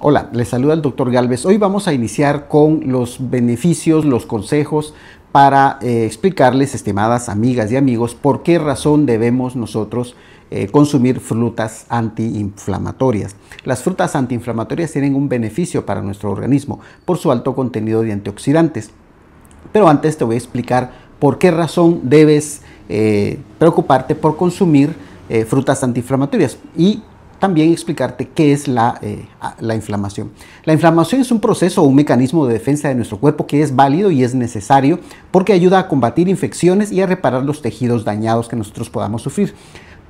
Hola, les saluda el doctor Galvez. Hoy vamos a iniciar con los beneficios, los consejos para eh, explicarles, estimadas amigas y amigos, por qué razón debemos nosotros eh, consumir frutas antiinflamatorias. Las frutas antiinflamatorias tienen un beneficio para nuestro organismo por su alto contenido de antioxidantes. Pero antes te voy a explicar por qué razón debes eh, preocuparte por consumir frutas antiinflamatorias y también explicarte qué es eh, la, inflamación. La inflamación es un proceso o un mecanismo de defensa de nuestro cuerpo que es válido y es necesario porque ayuda a combatir infecciones y a reparar los tejidos dañados que nosotros podamos sufrir.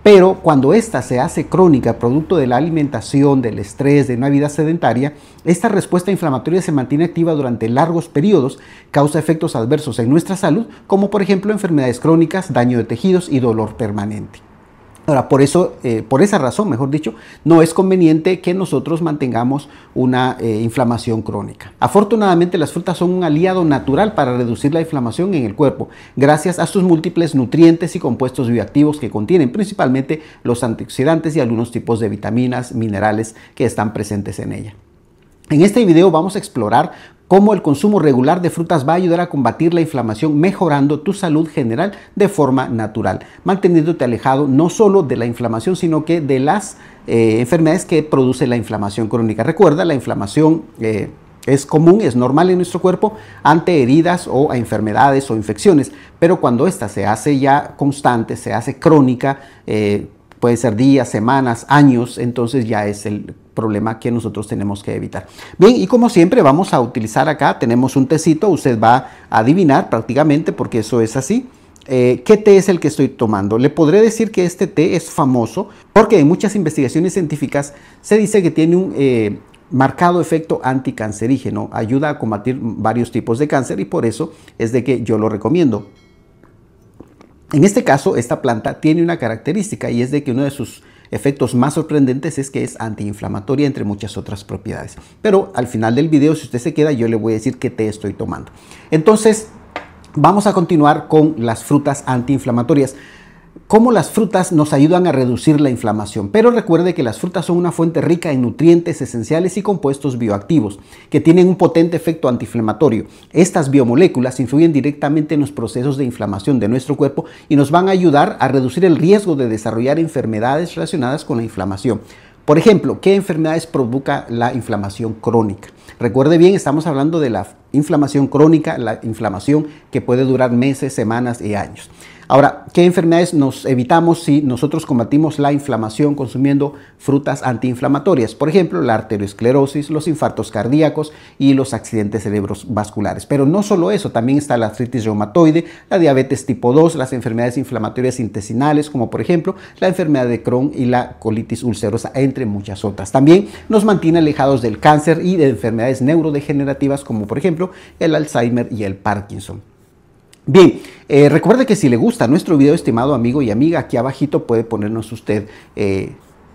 Pero cuando ésta se hace crónica, producto de la alimentación, del estrés, de una vida sedentaria, esta respuesta inflamatoria se mantiene activa durante largos periodos, causa efectos adversos en nuestra salud, como por ejemplo enfermedades crónicas, daño de tejidos y dolor permanente. Ahora, por, eso, eh, por esa razón, mejor dicho, no es conveniente que nosotros mantengamos una eh, inflamación crónica. Afortunadamente, las frutas son un aliado natural para reducir la inflamación en el cuerpo, gracias a sus múltiples nutrientes y compuestos bioactivos que contienen, principalmente los antioxidantes y algunos tipos de vitaminas, minerales que están presentes en ella. En este video vamos a explorar cómo el consumo regular de frutas va a ayudar a combatir la inflamación mejorando tu salud general de forma natural, manteniéndote alejado no solo de la inflamación, sino que de las eh, enfermedades que produce la inflamación crónica. Recuerda, la inflamación... Eh, es común, es normal en nuestro cuerpo ante heridas o a enfermedades o infecciones, pero cuando esta se hace ya constante, se hace crónica, eh, puede ser días, semanas, años, entonces ya es el problema que nosotros tenemos que evitar. Bien, y como siempre vamos a utilizar acá, tenemos un tecito, usted va a adivinar prácticamente porque eso es así. Eh, ¿Qué té es el que estoy tomando? Le podré decir que este té es famoso porque en muchas investigaciones científicas se dice que tiene un eh, marcado efecto anticancerígeno, ayuda a combatir varios tipos de cáncer y por eso es de que yo lo recomiendo. En este caso, esta planta tiene una característica y es de que uno de sus efectos más sorprendentes es que es antiinflamatoria entre muchas otras propiedades. Pero al final del video, si usted se queda, yo le voy a decir qué te estoy tomando. Entonces, vamos a continuar con las frutas antiinflamatorias cómo las frutas nos ayudan a reducir la inflamación. Pero recuerde que las frutas son una fuente rica en nutrientes esenciales y compuestos bioactivos, que tienen un potente efecto antiinflamatorio. Estas biomoléculas influyen directamente en los procesos de inflamación de nuestro cuerpo y nos van a ayudar a reducir el riesgo de desarrollar enfermedades relacionadas con la inflamación. Por ejemplo, ¿qué enfermedades provoca la inflamación crónica? Recuerde bien, estamos hablando de la inflamación crónica, la inflamación que puede durar meses, semanas y años. Ahora, ¿qué enfermedades nos evitamos si nosotros combatimos la inflamación consumiendo frutas antiinflamatorias? Por ejemplo, la arteriosclerosis, los infartos cardíacos y los accidentes cerebrovasculares. Pero no solo eso, también está la artritis reumatoide, la diabetes tipo 2, las enfermedades inflamatorias intestinales, como por ejemplo la enfermedad de Crohn y la colitis ulcerosa, entre muchas otras. También nos mantiene alejados del cáncer y de enfermedades neurodegenerativas, como por ejemplo el Alzheimer y el Parkinson. Bien, eh, recuerde que si le gusta nuestro video, estimado amigo y amiga, aquí abajito puede ponernos usted eh,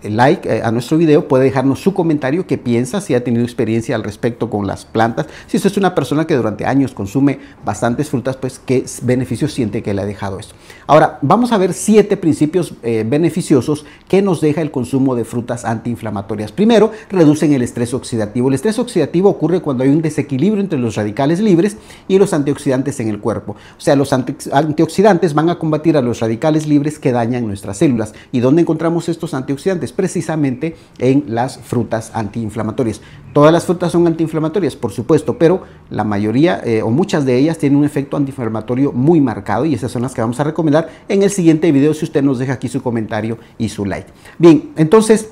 like eh, a nuestro video, puede dejarnos su comentario, qué piensa, si ha tenido experiencia al respecto con las plantas. Si usted es una persona que durante años consume bastantes frutas, pues qué beneficios siente que le ha dejado eso, Ahora, vamos a ver siete principios eh, beneficiosos que nos deja el consumo de frutas antiinflamatorias. Primero, reducen el estrés oxidativo. El estrés oxidativo ocurre cuando hay un desequilibrio entre los radicales libres y los antioxidantes en el cuerpo. O sea, los antioxidantes van a combatir a los radicales libres que dañan nuestras células. ¿Y dónde encontramos estos antioxidantes? precisamente en las frutas antiinflamatorias. Todas las frutas son antiinflamatorias, por supuesto, pero la mayoría eh, o muchas de ellas tienen un efecto antiinflamatorio muy marcado y esas son las que vamos a recomendar en el siguiente video si usted nos deja aquí su comentario y su like. Bien, entonces...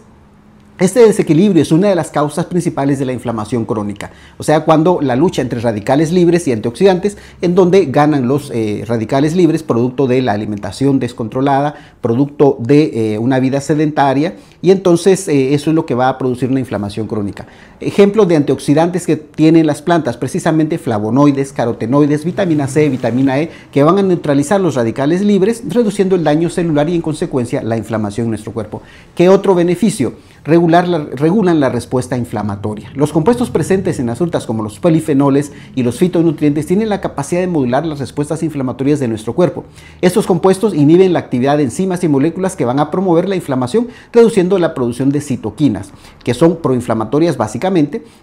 Este desequilibrio es una de las causas principales de la inflamación crónica, o sea, cuando la lucha entre radicales libres y antioxidantes, en donde ganan los eh, radicales libres producto de la alimentación descontrolada, producto de eh, una vida sedentaria, y entonces eh, eso es lo que va a producir una inflamación crónica. Ejemplos de antioxidantes que tienen las plantas, precisamente flavonoides, carotenoides, vitamina C, vitamina E, que van a neutralizar los radicales libres, reduciendo el daño celular y en consecuencia la inflamación en nuestro cuerpo. ¿Qué otro beneficio? regulan la respuesta inflamatoria. Los compuestos presentes en las frutas como los polifenoles y los fitonutrientes tienen la capacidad de modular las respuestas inflamatorias de nuestro cuerpo. Estos compuestos inhiben la actividad de enzimas y moléculas que van a promover la inflamación, reduciendo la producción de citoquinas, que son proinflamatorias básicas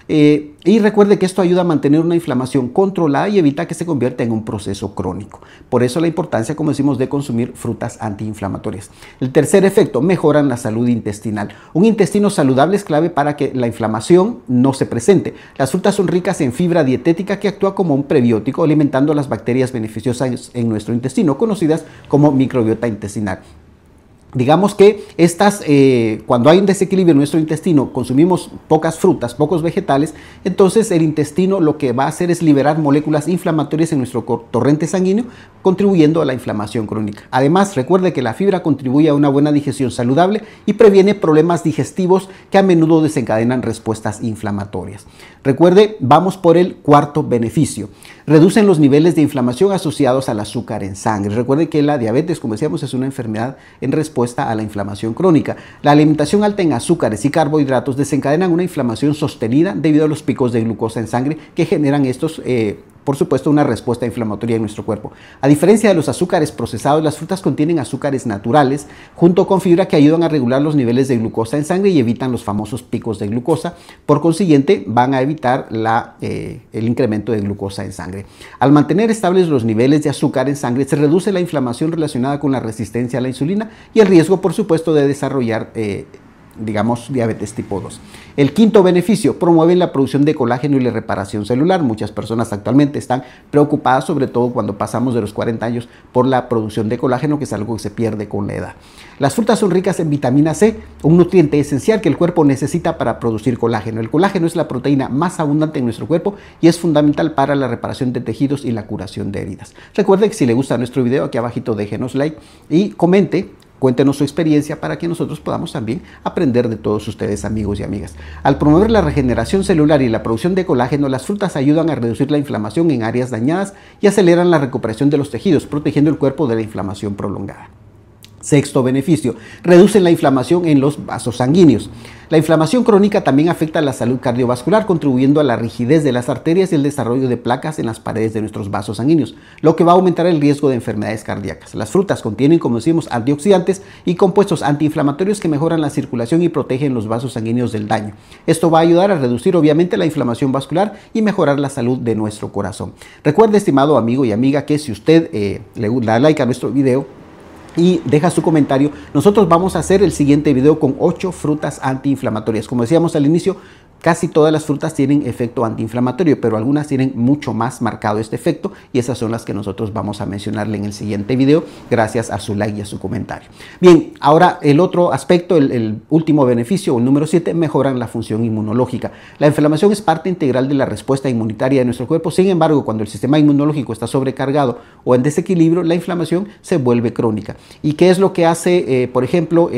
eh, y recuerde que esto ayuda a mantener una inflamación controlada y evita que se convierta en un proceso crónico. Por eso la importancia, como decimos, de consumir frutas antiinflamatorias. El tercer efecto, mejoran la salud intestinal. Un intestino saludable es clave para que la inflamación no se presente. Las frutas son ricas en fibra dietética que actúa como un prebiótico alimentando las bacterias beneficiosas en nuestro intestino, conocidas como microbiota intestinal. Digamos que estas, eh, cuando hay un desequilibrio en nuestro intestino, consumimos pocas frutas, pocos vegetales, entonces el intestino lo que va a hacer es liberar moléculas inflamatorias en nuestro torrente sanguíneo, contribuyendo a la inflamación crónica. Además, recuerde que la fibra contribuye a una buena digestión saludable y previene problemas digestivos que a menudo desencadenan respuestas inflamatorias. Recuerde, vamos por el cuarto beneficio. Reducen los niveles de inflamación asociados al azúcar en sangre. Recuerden que la diabetes, como decíamos, es una enfermedad en respuesta a la inflamación crónica. La alimentación alta en azúcares y carbohidratos desencadenan una inflamación sostenida debido a los picos de glucosa en sangre que generan estos... Eh, por supuesto, una respuesta inflamatoria en nuestro cuerpo. A diferencia de los azúcares procesados, las frutas contienen azúcares naturales junto con fibra que ayudan a regular los niveles de glucosa en sangre y evitan los famosos picos de glucosa. Por consiguiente, van a evitar eh, el incremento de glucosa en sangre. Al mantener estables los niveles de azúcar en sangre, se reduce la inflamación relacionada con la resistencia a la insulina y el riesgo, por supuesto, de desarrollar eh, digamos, diabetes tipo 2. El quinto beneficio, promueve la producción de colágeno y la reparación celular. Muchas personas actualmente están preocupadas, sobre todo cuando pasamos de los 40 años, por la producción de colágeno, que es algo que se pierde con la edad. Las frutas son ricas en vitamina C, un nutriente esencial que el cuerpo necesita para producir colágeno. El colágeno es la proteína más abundante en nuestro cuerpo y es fundamental para la reparación de tejidos y la curación de heridas. Recuerde que si le gusta nuestro video, aquí abajito déjenos like y comente Cuéntenos su experiencia para que nosotros podamos también aprender de todos ustedes, amigos y amigas. Al promover la regeneración celular y la producción de colágeno, las frutas ayudan a reducir la inflamación en áreas dañadas y aceleran la recuperación de los tejidos, protegiendo el cuerpo de la inflamación prolongada. Sexto beneficio, reducen la inflamación en los vasos sanguíneos. La inflamación crónica también afecta a la salud cardiovascular, contribuyendo a la rigidez de las arterias y el desarrollo de placas en las paredes de nuestros vasos sanguíneos, lo que va a aumentar el riesgo de enfermedades cardíacas. Las frutas contienen, como decimos, antioxidantes y compuestos antiinflamatorios que mejoran la circulación y protegen los vasos sanguíneos del daño. Esto va a ayudar a reducir, obviamente, la inflamación vascular y mejorar la salud de nuestro corazón. Recuerde, estimado amigo y amiga, que si usted eh, le da like a nuestro video, y deja su comentario. Nosotros vamos a hacer el siguiente video con 8 frutas antiinflamatorias. Como decíamos al inicio, Casi todas las frutas tienen efecto antiinflamatorio, pero algunas tienen mucho más marcado este efecto y esas son las que nosotros vamos a mencionarle en el siguiente video, gracias a su like y a su comentario. Bien, ahora el otro aspecto, el, último beneficio, el número 7, mejoran la función inmunológica. La inflamación es parte integral de la respuesta inmunitaria de nuestro cuerpo, sin embargo, cuando el sistema inmunológico está sobrecargado o en desequilibrio, la inflamación se vuelve crónica. ¿Y qué es lo que hace, eh, por ejemplo,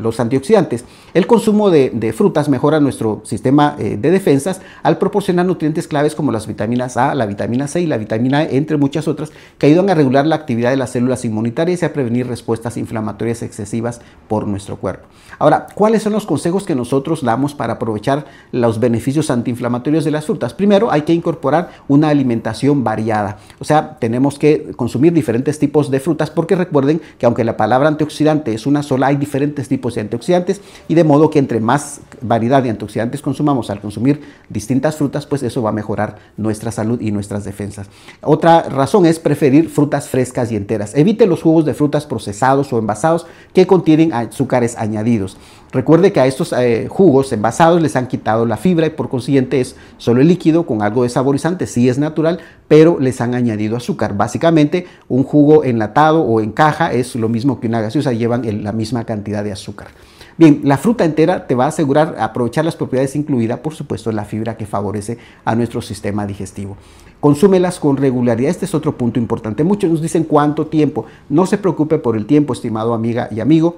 los antioxidantes? El consumo de frutas mejora nuestro sistema eh, de defensas al proporcionar nutrientes claves como las vitaminas A, la vitamina C y la vitamina E, entre muchas otras, que ayudan a regular la actividad de las células inmunitarias y a prevenir respuestas inflamatorias excesivas por nuestro cuerpo. Ahora, ¿cuáles son los consejos que nosotros damos para aprovechar los beneficios antiinflamatorios de las frutas? Primero, hay que incorporar una alimentación variada, o sea, tenemos que consumir diferentes tipos de frutas porque recuerden que aunque la palabra antioxidante es una sola, hay diferentes tipos de antioxidantes y de modo que entre más variedad de antioxidantes consumimos, vamos al consumir distintas frutas, pues eso va a mejorar nuestra salud y nuestras defensas. Otra razón es preferir frutas frescas y enteras. Evite los jugos de frutas procesados o envasados que contienen azúcares añadidos. Recuerde que a estos eh, jugos envasados les han quitado la fibra y por consiguiente es solo el líquido con algo de saborizante, sí es natural, pero les han añadido azúcar. Básicamente un jugo enlatado o en caja es lo mismo que una gaseosa, llevan la misma cantidad de azúcar. Bien, la fruta entera te va a asegurar aprovechar las propiedades incluidas, por supuesto, la fibra que favorece a nuestro sistema digestivo. Consúmelas con regularidad. Este es otro punto importante. Muchos nos dicen cuánto tiempo. No se preocupe por el tiempo, estimado amiga y amigo.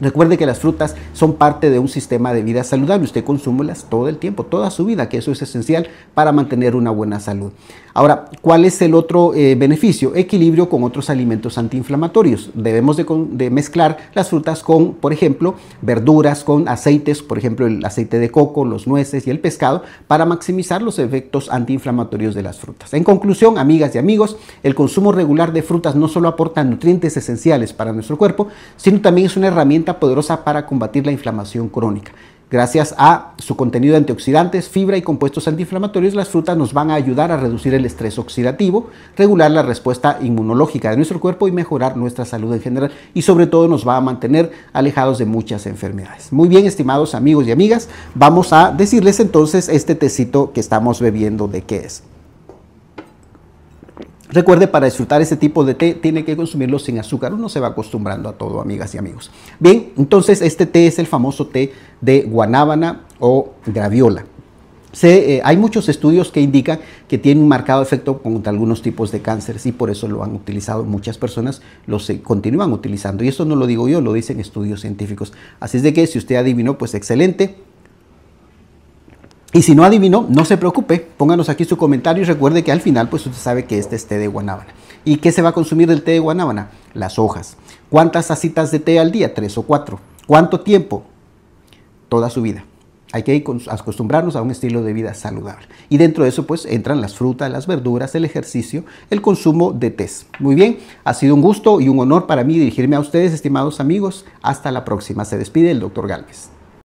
Recuerde que las frutas son parte de un sistema de vida saludable. Usted las todo el tiempo, toda su vida, que eso es esencial para mantener una buena salud. Ahora, ¿cuál es el otro eh, beneficio? Equilibrio con otros alimentos antiinflamatorios. Debemos de, de, mezclar las frutas con, por ejemplo, verduras, con aceites, por ejemplo, el aceite de coco, los nueces y el pescado, para maximizar los efectos antiinflamatorios de las frutas. En conclusión, amigas y amigos, el consumo regular de frutas no solo aporta nutrientes esenciales para nuestro cuerpo, sino también es una herramienta poderosa para combatir la inflamación crónica. Gracias a su contenido de antioxidantes, fibra y compuestos antiinflamatorios, las frutas nos van a ayudar a reducir el estrés oxidativo, regular la respuesta inmunológica de nuestro cuerpo y mejorar nuestra salud en general. Y sobre todo nos va a mantener alejados de muchas enfermedades. Muy bien, estimados amigos y amigas, vamos a decirles entonces este tecito que estamos bebiendo de qué es. Recuerde, para disfrutar este tipo de té tiene que consumirlo sin azúcar. Uno se va acostumbrando a todo, amigas y amigos. Bien, entonces este té es el famoso té de guanábana o graviola. Eh, hay muchos estudios que indican que tiene un marcado efecto contra algunos tipos de cánceres y por eso lo han utilizado muchas personas, lo continúan utilizando. Y eso no lo digo yo, lo dicen estudios científicos. Así es de que si usted adivinó, pues excelente. Y si no adivinó, no se preocupe, pónganos aquí su comentario y recuerde que al final, pues usted sabe que este es té de guanábana. ¿Y qué se va a consumir del té de guanábana? Las hojas. ¿Cuántas tacitas de té al día? Tres o cuatro. ¿Cuánto tiempo? Toda su vida. Hay que acostumbrarnos a un estilo de vida saludable. Y dentro de eso, pues entran las frutas, las verduras, el ejercicio, el consumo de tés. Muy bien, ha sido un gusto y un honor para mí dirigirme a ustedes, estimados amigos. Hasta la próxima. Se despide el doctor Galvez.